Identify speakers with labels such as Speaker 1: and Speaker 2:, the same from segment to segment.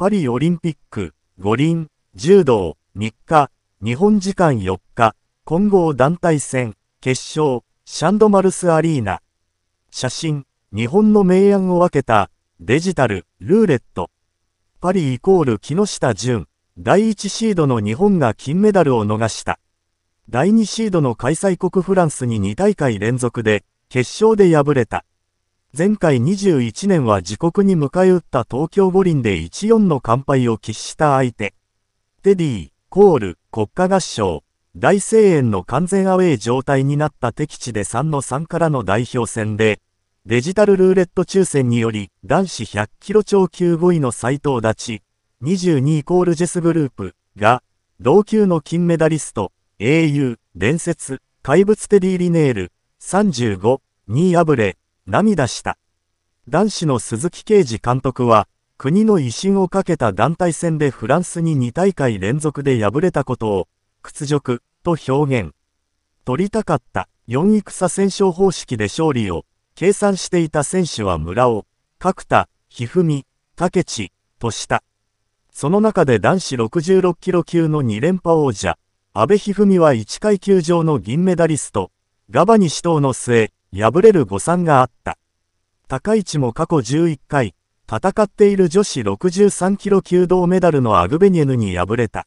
Speaker 1: パリオリンピック、五輪、柔道、3日、日本時間4日、混合団体戦、決勝、シャンドマルスアリーナ。写真、日本の明暗を分けた、デジタル、ルーレット。パリイコール木下淳、第1シードの日本が金メダルを逃した。第2シードの開催国フランスに2大会連続で、決勝で敗れた。前回21年は自国に迎え撃った東京五輪で14の乾杯を喫した相手。テディ、コール、国家合唱、大声援の完全アウェイ状態になった敵地で3の3からの代表戦で、デジタルルーレット抽選により男子100キロ超級5位の斎藤立ち、22イコールジェスグループが、同級の金メダリスト、英雄、伝説、怪物テディ・リネール、35、2位アれ。涙した。男子の鈴木啓治監督は、国の威信をかけた団体戦でフランスに2大会連続で敗れたことを、屈辱と表現。取りたかった4戦戦勝方式で勝利を計算していた選手は村尾、角田、一二三、けち、とした。その中で男子66キロ級の2連覇王者、阿部一二三は1階級上の銀メダリスト、ガバニ死闘の末、敗れる誤算があった。高市も過去11回、戦っている女子63キロ級銅メダルのアグベニエヌに敗れた。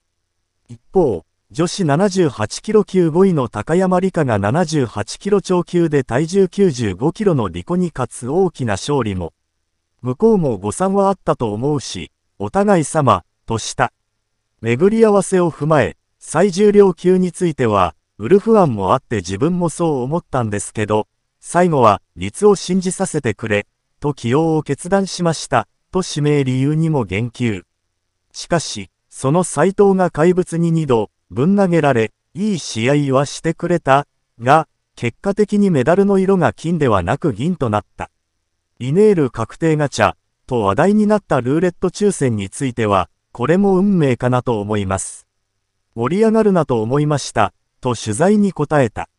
Speaker 1: 一方、女子78キロ級5位の高山理香が78キロ超級で体重95キロのリコに勝つ大きな勝利も、向こうも誤算はあったと思うし、お互い様、とした。巡り合わせを踏まえ、最重量級については、ウルフアンもあって自分もそう思ったんですけど、最後は、律を信じさせてくれ、と起用を決断しました、と指名理由にも言及。しかし、その斎藤が怪物に2度、ぶん投げられ、いい試合はしてくれた、が、結果的にメダルの色が金ではなく銀となった。イネール確定ガチャ、と話題になったルーレット抽選については、これも運命かなと思います。盛り上がるなと思いました、と取材に答えた。